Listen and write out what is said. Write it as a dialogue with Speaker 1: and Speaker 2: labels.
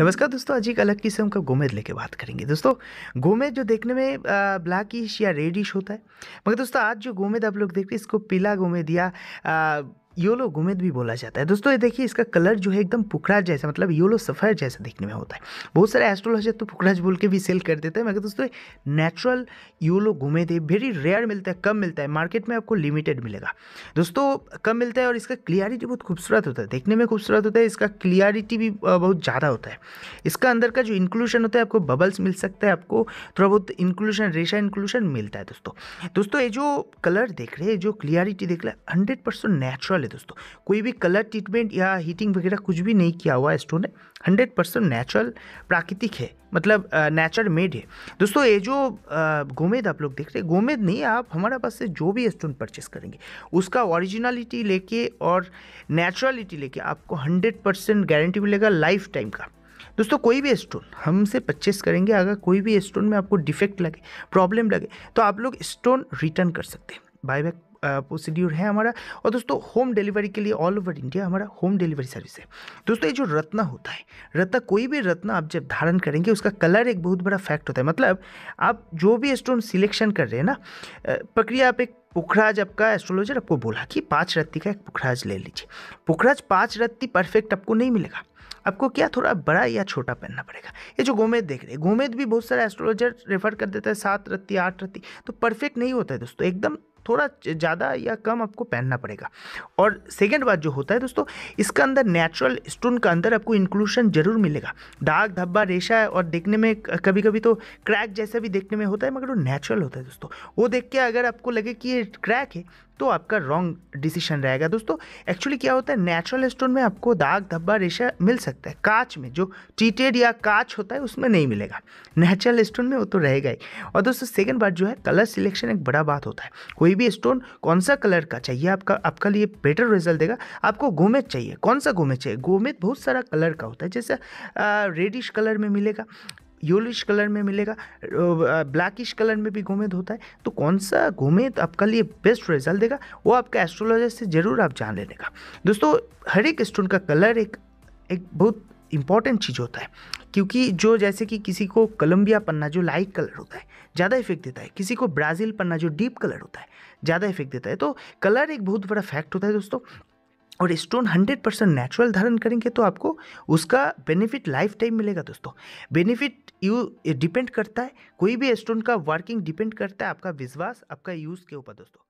Speaker 1: नमस्कार दोस्तों आज एक अलग किस्म का गोमेद लेके बात करेंगे दोस्तों गोमेद जो देखने में ब्लैकिश या रेडिश होता है मगर दोस्तों आज जो गोमेद आप लोग देख रहे हैं इसको पीला गोमेद या योलो गुमेद भी बोला जाता है दोस्तों ये देखिए इसका कलर जो है एकदम पुखराज जैसा मतलब योलो सफ़ेद जैसा दिखने में होता है बहुत सारे एस्ट्रोलॉजर तो पुखराज बोल के भी सेल कर देते हैं मगर दोस्तों नेचुरल योलो गुमेद है वेरी रेयर मिलता है कम मिलता है मार्केट में आपको लिमिटेड मिलेगा दोस्तों कम मिलता है और इसका क्लियरिटी बहुत खूबसूरत होता है देखने में खूबसूरत होता है इसका क्लियरिटी भी बहुत ज़्यादा होता है इसका अंदर का जो इंक्लूशन होता है आपको बबल्स मिल सकता है आपको थोड़ा बहुत इंक्लूशन रेशा इंक्लूशन मिलता है दोस्तों दोस्तों ये जो कलर देख रहे हैं जो क्लियरिटी देख रहे हैं हंड्रेड परसेंट नेचुरल है दोस्तों कोई भी कलर ट्रीटमेंट या हीटिंग वगैरह कुछ भी नहीं किया हुआ है स्टोन है हंड्रेड परसेंट नेचुरल प्राकृतिक है मतलब नेचर मेड है दोस्तों ये जो गोमेद आप लोग देख रहे हैं गोमेद नहीं आप हमारे पास से जो भी स्टोन परचेस करेंगे उसका ओरिजिनलिटी लेके और नेचुरलिटी लेके आपको हंड्रेड परसेंट गारंटी मिलेगा लाइफ टाइम का दोस्तों कोई भी स्टोन हमसे परचेस करेंगे अगर कोई भी स्टोन में आपको डिफेक्ट लगे प्रॉब्लम लगे तो आप लोग स्टोन रिटर्न कर सकते हैं बाय बैक प्रोसीड्यूर है हमारा और दोस्तों होम डिलीवरी के लिए ऑल ओवर इंडिया हमारा होम डिलीवरी सर्विस है दोस्तों ये जो रत्न होता है रत्न कोई भी रत्न आप जब धारण करेंगे उसका कलर एक बहुत बड़ा फैक्ट होता है मतलब आप जो भी स्टोन सिलेक्शन कर रहे हैं ना प्रक्रिया आप एक पुखराज आपका एस्ट्रोलॉजर आपको बोला कि पाँच रत्ती का एक पुखराज ले लीजिए पुखराज पाँच रत्ती परफेक्ट आपको नहीं मिलेगा आपको क्या थोड़ा बड़ा या छोटा पहनना पड़ेगा ये जो गोमेद देख रहे हैं गोमेद भी बहुत सारे एस्ट्रोलॉजर रेफर कर देता है सात रत्ती आठ रत्ती तो परफेक्ट नहीं होता है दोस्तों एकदम थोड़ा ज़्यादा या कम आपको पहनना पड़ेगा और सेकेंड बात जो होता है दोस्तों इसका अंदर नेचुरल स्टोन का अंदर आपको इंक्लूशन जरूर मिलेगा दाग धब्बा रेशा और देखने में कभी कभी तो क्रैक जैसा भी देखने में होता है मगर वो नेचुरल होता है दोस्तों वो देख के अगर आपको लगे कि ये क्रैक है तो आपका रॉन्ग डिसीशन रहेगा दोस्तों एक्चुअली क्या होता है नेचुरल स्टोन में आपको दाग धब्बा रेशा मिल सकता है कांच में जो टीटेड या कांच होता है उसमें नहीं मिलेगा नेचुरल स्टोन में वो तो रहेगा ही और दोस्तों सेकंड बात जो है कलर सिलेक्शन एक बड़ा बात होता है कोई भी स्टोन कौन सा कलर का चाहिए आपका आपका लिए बेटर रिजल्ट देगा आपको गोमेट चाहिए कौन सा गोमेट चाहिए गोमेट बहुत सारा कलर का होता है जैसे रेडिश कलर में मिलेगा योलिश कलर में मिलेगा ब्लैकिश कलर में भी गोमेद होता है तो कौन सा गोमेद आपका लिए बेस्ट रिजल्ट देगा वो आपका एस्ट्रोलॉजर से ज़रूर आप जान लेने का दोस्तों हर एक स्टोन का कलर एक एक बहुत इंपॉर्टेंट चीज़ होता है क्योंकि जो जैसे कि किसी को कोलंबिया पन्ना जो लाइट कलर होता है ज़्यादा इफेक्ट देता है किसी को ब्राज़ील पन्ना जो डीप कलर होता है ज़्यादा इफेक्ट देता है तो कलर एक बहुत बड़ा फैक्ट होता है दोस्तों और स्टोन 100 परसेंट नेचुरल धारण करेंगे तो आपको उसका बेनिफिट लाइफ टाइम मिलेगा दोस्तों बेनिफिट यू डिपेंड करता है कोई भी स्टोन का वर्किंग डिपेंड करता है आपका विश्वास आपका यूज़ के ऊपर दोस्तों